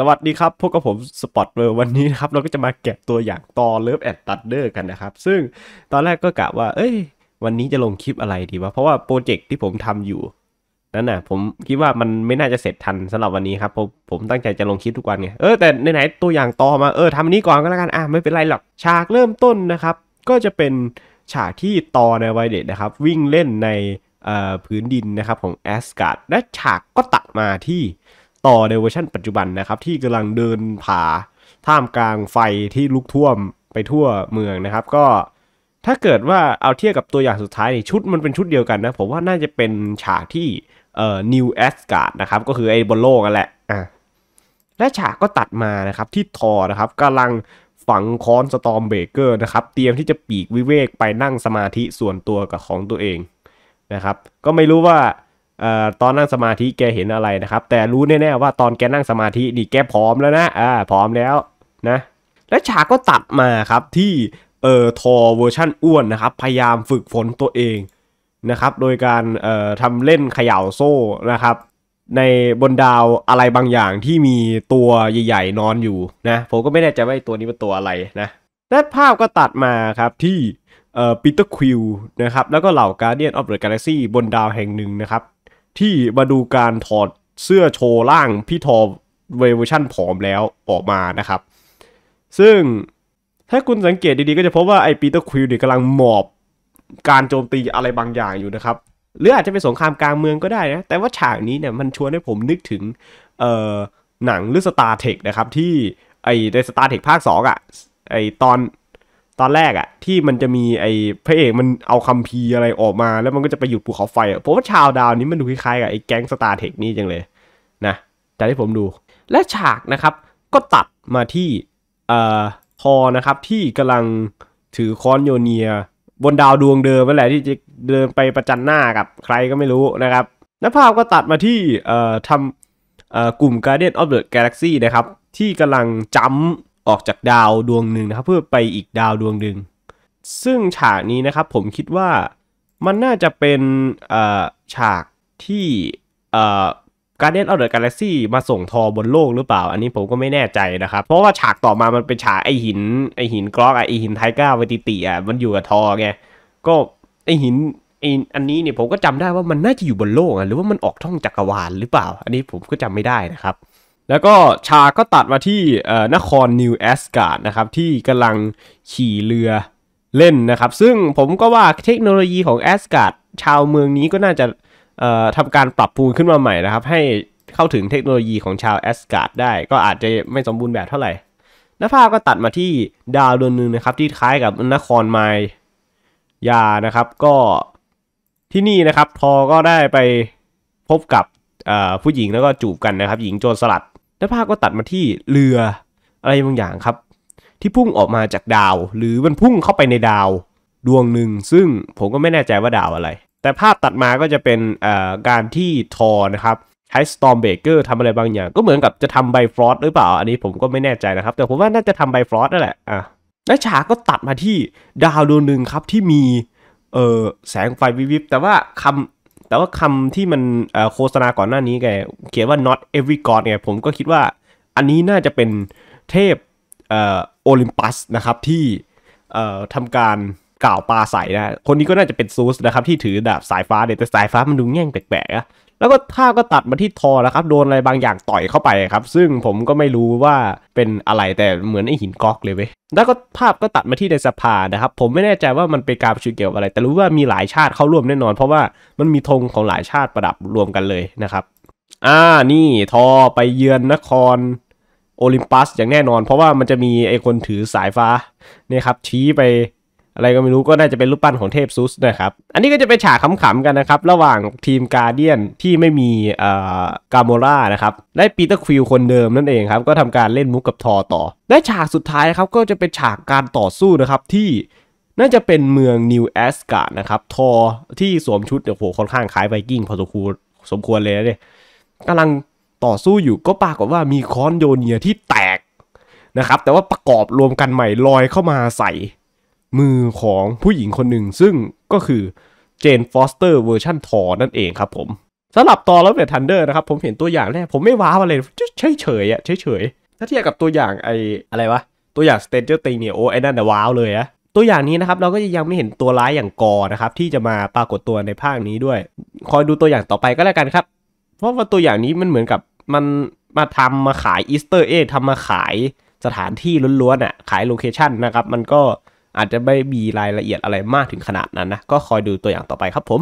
สวัสดีครับ พวกกับผมสปอตเวอร์วันนี้นะครับเราก็จะมาเก็บตัวอย่างต่อเลิฟแอดตัดเดอร์กันนะครับ ซึ่งตอนแรกก็กะว่า เอ้ย วันนี้จะลงคลิปอะไรดีวะเพราะว่าโปรเจกต์ที่ผมทำอยู่ นั่นน่ะผมคิดว่ามันไม่น่าจะเสร็จทันสำหรับวันนี้ครับผมผมตั้งใจจะลงคลิปทุกวันไงเออแต่ไหนๆตัวอย่างต่อมา เออทำนี้ก่อนก็แล้วกันอ่ะไม่เป็นไรหรอกฉากเริ่มต้นนะครับก็จะเป็นฉากที่ต่อในวัยเด็กนะครับวิ่งเล่นในพื้นดินนะครับของแอสการ์ดและฉากก็ตัดมาที่ต่อในเวอร์ชันปัจจุบันนะครับที่กำลังเดินผ่าท่ามกลางไฟที่ลุกท่วมไปทั่วเมืองนะครับก็ถ้าเกิดว่าเอาเทียบกับตัวอย่างสุดท้ายชุดมันเป็นชุดเดียวกันนะผมว่าน่าจะเป็นฉากที่เอ่อนิวแอสการ์ดนะครับก็คือไอ้บนโลกนันแหละอ่ะและฉากก็ตัดมานะครับที่ทอนะครับกำลังฝังคอนสตอมเบเกอร์นะครับเตรียมที่จะปีกวิเวกไปนั่งสมาธิส่วนตัวกับของตัวเองนะครับก็ไม่รู้ว่าตอนนั่งสมาธิแกเห็นอะไรนะครับ แต่รู้แน่ๆว่าตอนแกนั่งสมาธิ นี่แกพร้อมแล้วนะอ่าพร้อมแล้วนะ และฉากก็ตัดมาครับที่เอ่อทอเวอร์ชั่นอ้วนนะครับ พยายามฝึกฝนตัวเองนะครับโดยการเอ่อทำเล่นเขย่าโซ่นะครับในบนดาวอะไรบางอย่างที่มีตัวใหญ่ๆนอนอยู่นะผมก็ไม่แน่ใจว่าตัวนี้เป็นตัวอะไรนะและภาพก็ตัดมาครับที่เอ่อปีเตอร์ควิลนะครับแล้วก็เหล่าก g u a r อ i a n of the g a l ซี่บนดาวแห่งหนึ่งนะครับที่มาดูการถอดเสื้อโชว์ร่าง พี่ทอเวอร์ชั่นผอมแล้วออกมานะครับ ซึ่งถ้าคุณสังเกตดีๆ ก็จะพบว่าไอ้ปีเตอร์ควิลเนี่ยกำลังหมอบการโจมตีอะไรบางอย่างอยู่นะครับ หรืออาจจะเป็นสงครามกลางเมืองก็ได้นะแต่ว่าฉากนี้เนี่ยมันชวนให้ผมนึกถึงเอ่อหนังเรื่อง Star Trek นะครับที่ไอ้ใน Star Trek ภาค2อ่ะไอ้ตอนตอนแรกอะที่มันจะมีไอ้พระเอกมันเอาคัมภีร์อะไรออกมา แล้วมันก็จะไปหยุดภูเขาไฟอะผมว่าชาวดาวนี้มันดูคล้ายๆกับไอ้แก๊งสตาร์เทคนี่จังเลยนะจากที่ผมดู และฉากนะครับก็ตัดมาที่เอ่อทอนะครับที่กำลังถือคอนโยเนีย บนดาวดวงเดิมนั่นแหละที่จะเดินไปประจันหน้ากับ ใครก็ไม่รู้นะครับนละภาพก็ตัดมาที่เอ่อทำเอ่อกลุ่ม Guardian of the Galaxy นะครับที่กำลังจำออกจากดาวดวงหนึ่งนะครับเพื่อไปอีกดาวดวงหนึ่งซึ่งฉากนี้นะครับผมคิดว่ามันน่าจะเป็นฉากที่การเดนเอาเดอ์กาแล็กซี่มาส่งทอบนโลกหรือเปล่า อันนี้ผมก็ไม่แน่ใจนะครับ เพราะว่าฉากต่อมามันเป็นฉากไอหินไอหินกรอกไอหินไทก้าวติติอ่ะมันอยู่กับทอไงก็ไอหินไออันนี้เนี่ยผมก็จำได้ว่ามันน่าจะอยู่บนโลกอ่ะหรือว่ามันออกท่องจักรวาลหรือเปล่า อันนี้ผมก็จำไม่ได้นะครับแล้วก็ชากก็ตัดมาที่นครนิวแอสการ์ดนะครับ ที่กำลังขี่เรือเล่นนะครับซึ่งผมก็ว่าเทคโนโลยีของแอสการ์ดชาวเมืองนี้ก็น่าจะทำการปรับปรุงขึ้นมาใหม่นะครับให้เข้าถึงเทคโนโลยีของชาวแอสการ์ดได้ก็อาจจะไม่สมบูรณ์แบบเท่าไหร่นภาพก็ตัดมาที่ดาวดวงหนึ่งนะครับที่คล้ายกับนครไมยานะครับก็ที่นี่นะครับทอก็ได้ไปพบกับผู้หญิงแล้วก็จูบกันนะครับหญิงโจรสลัดและภาพก็ตัดมาที่เรืออะไรบางอย่างครับ ที่พุ่งออกมาจากดาวหรือมันพุ่งเข้าไปในดาวดวงหนึ่งซึ่งผมก็ไม่แน่ใจว่าดาวอะไร แต่ภาพตัดมาก็จะเป็นการที่ทอนะครับใช้ Storm Breaker ทำอะไรบางอย่าง ก็เหมือนกับจะทำไบฟรอสหรือเปล่า อันนี้ผมก็ไม่แน่ใจนะครับ แต่ผมว่าน่าจะทำไบฟรอสนั่นแหละอ่ะและฉากก็ตัดมาที่ดาวดวงหนึ่งครับที่มีเออแสงไฟวิบวิบแต่ว่าคำแต่ว่าคำที่มันโฆษณาก่อนหน้านี้แกเขียนว่า not every god ไงผมก็คิดว่าอันนี้น่าจะเป็นเทพโอลิมปัสนะครับที่ทำการกล่าวปาใสนะคนนี้ก็น่าจะเป็นซูสนะครับที่ถือดาบสายฟ้าเนี่ยแต่สายฟ้ามันดูแง่งแปลกๆนะแล้วก็ภาพก็ตัดมาที่ทอแล้วครับโดนอะไรบางอย่างต่อยเข้าไปครับ ซึ่งผมก็ไม่รู้ว่าเป็นอะไรแต่เหมือนไอหินก๊อกเลยเว้ยแล้วก็ภาพก็ตัดมาที่ในสภานะครับผมไม่แน่ใจว่ามันเป็นการประชุมเกี่ยวกับอะไร แต่รู้ว่ามีหลายชาติเข้าร่วมแน่นอน เพราะว่ามันมีธงของหลายชาติประดับรวมกันเลยนะครับ อ่านี่ทอไปเยือนนคร โอลิมปัสอย่างแน่นอน เพราะว่ามันจะมีไอคนถือสายฟ้านี่ครับ ชี้ไปอะไรก็ไม่รู้ก็น่าจะเป็นรูปปั้นของเทพซุสนะครับ อันนี้ก็จะเป็นฉากขำๆกันนะครับ ระหว่างทีมการเดียนที่ไม่มีเอ่อกาโมร่านะครับได้ปีเตอร์ควิลคนเดิมนั่นเองครับก็ทำการเล่นมุกกับทอต่อและฉากสุดท้ายครับก็จะเป็นฉากการต่อสู้นะครับที่ น่าจะเป็นเมืองนิวแอสการ์ดนะครับทอที่สวมชุดเ๋ยวโหค่อนข้างคล้ายไวกิ้งพอสมควรสมควรเลยนเนี่ยกำลังต่อสู้อยู่ก็ปรากฏว่ามีคอนโยเนียที่แตกนะครับแต่ว่าประกอบรวมกันใหม่ลอยเข้ามาใส่มือของผู้หญิงคนหนึ่งซึ่งก็คือเจนฟอสเตอร์เวอร์ชันทอนั่นเองครับผมสำหรับตอนแล้วเวทันเดอร์นะครับผมเห็นตัวอย่างแรกผมไม่ว้าวอะไรเฉยเฉยอะเฉยเฉยถ้าเทียบกับตัวอย่างไออะไรวะตัวอย่างสเตนเจอร์ติงเนี่ยโอ้ไอนั่นต่ว้าว เลยอะตัวอย่างนี้นะครับเราก็ยังไม่เห็นตัวร้ายอย่างกอนะครับที่จะมาปรากฏตัวในภาคนี้ด้วย คอยดูตัวอย่างต่อไปก็แล้วกันครับ เพราะว่าตัวอย่างนี้มันเหมือนกับมันมาทำมาขายอีสเตอร์เอทำมาขายสถานที่ล้วนๆอ่ะขายโลเคชันนะครับมันก็อาจจะไม่มีรายละเอียดอะไรมากถึงขนาดนั้นนะ ก็คอยดูตัวอย่างต่อไปครับผม